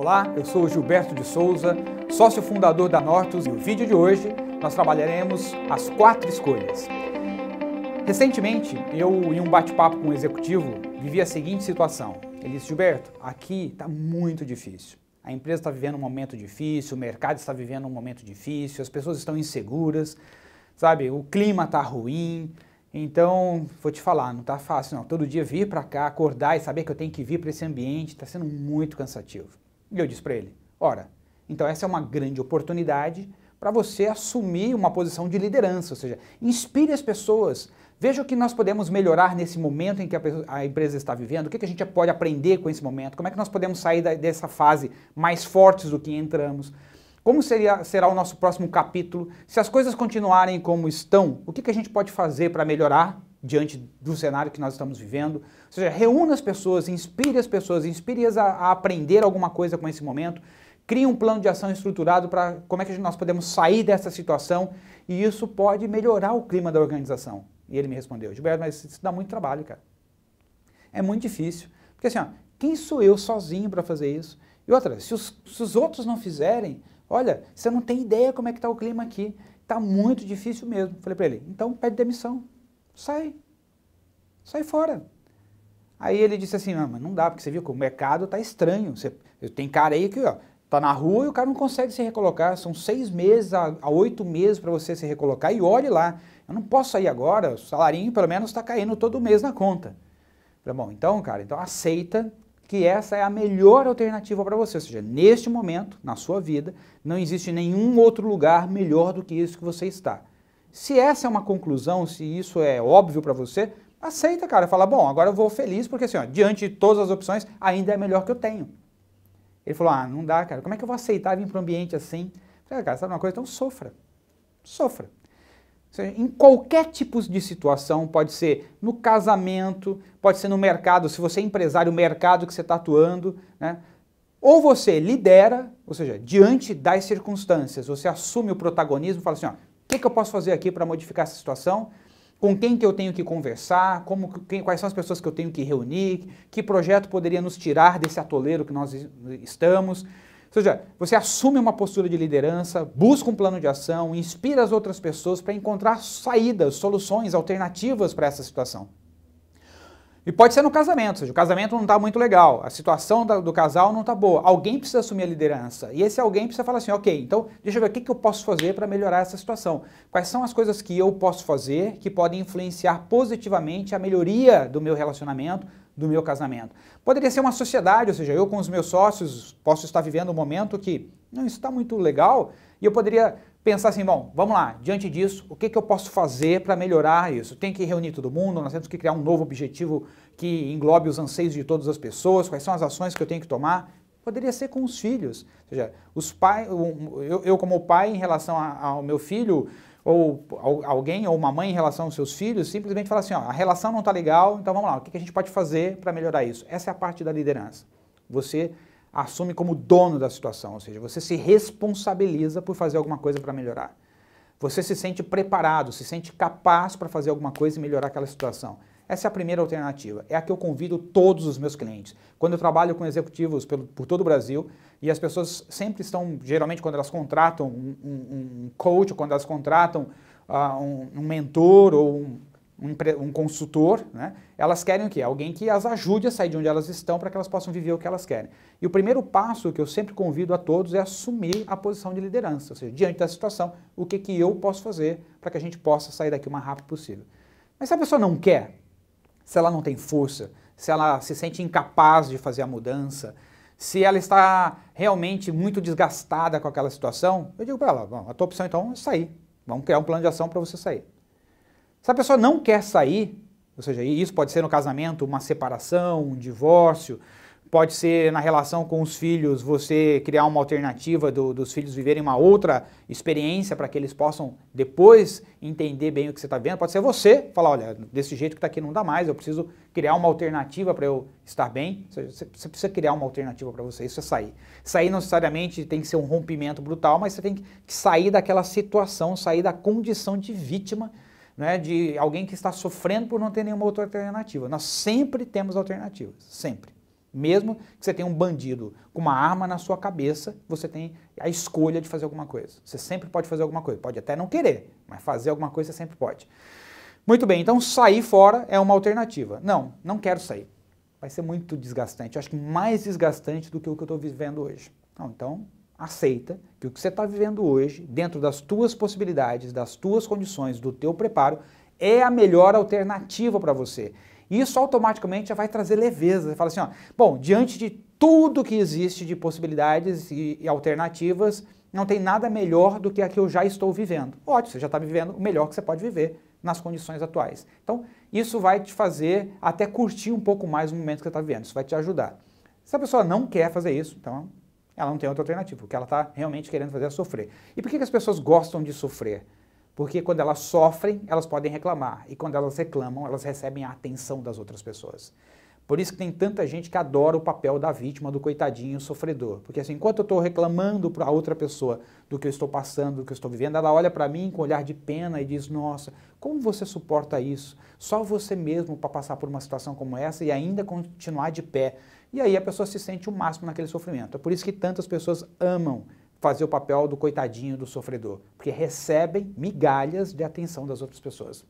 Olá, eu sou o Gilberto de Souza, sócio fundador da Nortus e o vídeo de hoje nós trabalharemos as quatro escolhas. Recentemente, eu em um bate-papo com um executivo vivi a seguinte situação. Ele disse, Gilberto, aqui está muito difícil. A empresa está vivendo um momento difícil, o mercado está vivendo um momento difícil, as pessoas estão inseguras, sabe? O clima está ruim. Então, vou te falar, não está fácil não. Todo dia vir para cá, acordar e saber que eu tenho que vir para esse ambiente está sendo muito cansativo. E eu disse para ele: ora, então essa é uma grande oportunidade para você assumir uma posição de liderança, ou seja, inspire as pessoas. Veja o que nós podemos melhorar nesse momento em que a, a empresa está vivendo, o que, que, a gente pode aprender com esse momento, como é que nós podemos sair da, dessa fase mais fortes do que entramos, como seria, será o nosso próximo capítulo, se as coisas continuarem como estão, o que, que a gente pode fazer para melhorar diante do cenário que nós estamos vivendo. Ou seja, reúna as pessoas, inspire as pessoas, inspire-as a, a, aprender alguma coisa com esse momento, crie um plano de ação estruturado para como é que nós podemos sair dessa situação e isso pode melhorar o clima da organização. E ele me respondeu, Gilberto, mas isso dá muito trabalho, cara. É muito difícil. Porque assim, ó, quem sou eu sozinho para fazer isso? E outra, se os, se os outros não fizerem, olha, você não tem ideia como é que está o clima aqui. Está muito difícil mesmo. Falei para ele, então pede demissão. Sai. Sai fora. Aí ele disse assim, não, ah, mas não dá, porque você viu que o mercado está estranho. Você, tem cara aí que ó, tá na rua e o cara não consegue se recolocar. São seis meses a, a oito meses para você se recolocar e olhe lá. Eu não posso sair agora, o salarinho pelo menos está caindo todo mês na conta. Falei, bom, então, cara, então aceita que essa é a melhor alternativa para você. Ou seja, neste momento, na sua vida, não existe nenhum outro lugar melhor do que isso que você está. Se essa é uma conclusão, se isso é óbvio para você, aceita, cara. Fala, bom, agora eu vou feliz, porque assim, ó, diante de todas as opções, ainda é a melhor que eu tenho. Ele falou, ah, não dá, cara. Como é que eu vou aceitar vir para um ambiente assim? falei, ah, cara, sabe uma coisa? Então sofra. Sofra. Seja, em qualquer tipo de situação, pode ser no casamento, pode ser no mercado, se você é empresário, o mercado que você está atuando, né? Ou você lidera, ou seja, diante das circunstâncias, você assume o protagonismo e fala assim, ó, que, que eu posso fazer aqui para modificar essa situação? Com quem que eu tenho que conversar? Como, quem, quais são as pessoas que eu tenho que reunir? Que projeto poderia nos tirar desse atoleiro que nós estamos? Ou seja, você assume uma postura de liderança, busca um plano de ação, inspira as outras pessoas para encontrar saídas, soluções, alternativas para essa situação. E pode ser no casamento, ou seja, o casamento não está muito legal, a situação do casal não está boa, alguém precisa assumir a liderança. E esse alguém precisa falar assim, ok, então deixa eu ver o que, que eu posso fazer para melhorar essa situação. Quais são as coisas que eu posso fazer que podem influenciar positivamente a melhoria do meu relacionamento, do meu casamento. Poderia ser uma sociedade, ou seja, eu com os meus sócios posso estar vivendo um momento que não, isso está muito legal, e eu poderia pensar assim, bom, vamos lá, diante disso, o que, que eu posso fazer para melhorar isso? Tem que reunir todo mundo, nós temos que criar um novo objetivo que englobe os anseios de todas as pessoas, quais são as ações que eu tenho que tomar? Poderia ser com os filhos. Ou seja, os pai, eu, eu como pai em relação ao meu filho, ou alguém, ou uma mãe em relação aos seus filhos, simplesmente fala assim, ó, a relação não está legal, então vamos lá, o que, que a gente pode fazer para melhorar isso? Essa é a parte da liderança. Você assume como dono da situação, ou seja, você se responsabiliza por fazer alguma coisa para melhorar. Você se sente preparado, se sente capaz para fazer alguma coisa e melhorar aquela situação. Essa é a primeira alternativa. É a que eu convido todos os meus clientes. Quando eu trabalho com executivos pelo, por todo o Brasil e as pessoas sempre estão, geralmente, quando elas contratam um, um, um coach, quando elas contratam uh, um, um mentor ou um um, um consultor, né? elas querem o quê? Alguém que as ajude a sair de onde elas estão para que elas possam viver o que elas querem. E o primeiro passo que eu sempre convido a todos é assumir a posição de liderança, ou seja, diante da situação, o que, que eu posso fazer para que a gente possa sair daqui o mais rápido possível. Mas se a pessoa não quer, se ela não tem força, se ela se sente incapaz de fazer a mudança, se ela está realmente muito desgastada com aquela situação, eu digo para ela, bom, a tua opção então é sair. Vamos criar um plano de ação para você sair. Se a pessoa não quer sair, ou seja, isso pode ser no casamento, uma separação, um divórcio, pode ser na relação com os filhos, você criar uma alternativa do, dos filhos viverem uma outra experiência para que eles possam depois entender bem o que você está vendo. Pode ser você falar, olha, desse jeito que está aqui não dá mais, eu preciso criar uma alternativa para eu estar bem. Seja, você, você precisa criar uma alternativa para você, isso é sair. Sair não necessariamente tem que ser um rompimento brutal, mas você tem que sair daquela situação, sair da condição de vítima né, de alguém que está sofrendo por não ter nenhuma outra alternativa. Nós sempre temos alternativas, sempre. Mesmo que você tenha um bandido com uma arma na sua cabeça, você tem a escolha de fazer alguma coisa. Você sempre pode fazer alguma coisa. Pode até não querer, mas fazer alguma coisa você sempre pode. Muito bem, então sair fora é uma alternativa. Não, não quero sair. Vai ser muito desgastante. Eu acho que mais desgastante do que o que eu estou vivendo hoje. Não, então, aceita que o que você está vivendo hoje, dentro das tuas possibilidades, das tuas condições, do teu preparo, é a melhor alternativa para você. Isso automaticamente já vai trazer leveza. Você fala assim, ó, bom, diante de tudo que existe de possibilidades e, e alternativas, não tem nada melhor do que a que eu já estou vivendo. Ótimo, você já está vivendo o melhor que você pode viver nas condições atuais. Então, isso vai te fazer até curtir um pouco mais o momento que você está vivendo, isso vai te ajudar. Se a pessoa não quer fazer isso, então ela não tem outra alternativa. O que ela está realmente querendo fazer é sofrer. E por que, que as pessoas gostam de sofrer? Porque quando elas sofrem, elas podem reclamar. E quando elas reclamam, elas recebem a atenção das outras pessoas. Por isso que tem tanta gente que adora o papel da vítima, do coitadinho, sofredor. Porque assim, enquanto eu estou reclamando para a outra pessoa do que eu estou passando, do que eu estou vivendo, ela olha para mim com um olhar de pena e diz: Nossa, como você suporta isso? Só você mesmo para passar por uma situação como essa e ainda continuar de pé. E aí a pessoa se sente o máximo naquele sofrimento. É por isso que tantas pessoas amam fazer o papel do coitadinho, do sofredor, porque recebem migalhas de atenção das outras pessoas.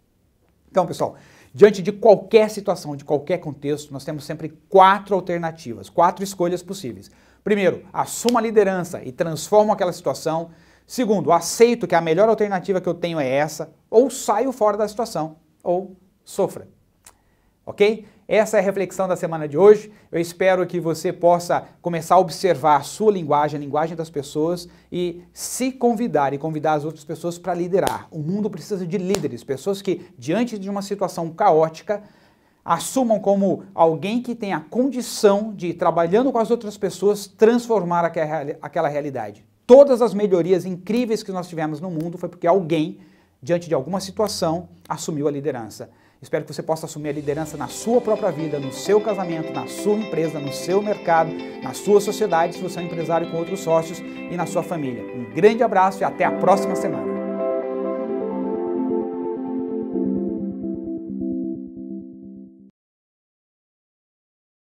Então, pessoal, diante de qualquer situação, de qualquer contexto, nós temos sempre quatro alternativas, quatro escolhas possíveis. Primeiro, assuma a liderança e transforma aquela situação. Segundo, aceito que a melhor alternativa que eu tenho é essa, ou saio fora da situação, ou sofra. Ok? Essa é a reflexão da semana de hoje. Eu espero que você possa começar a observar a sua linguagem, a linguagem das pessoas e se convidar e convidar as outras pessoas para liderar. O mundo precisa de líderes, pessoas que, diante de uma situação caótica, assumam como alguém que tem a condição de, trabalhando com as outras pessoas, transformar aquela realidade. Todas as melhorias incríveis que nós tivemos no mundo foi porque alguém, diante de alguma situação, assumiu a liderança. Espero que você possa assumir a liderança na sua própria vida, no seu casamento, na sua empresa, no seu mercado, na sua sociedade, se você é um empresário com outros sócios e na sua família. Um grande abraço e até a próxima semana.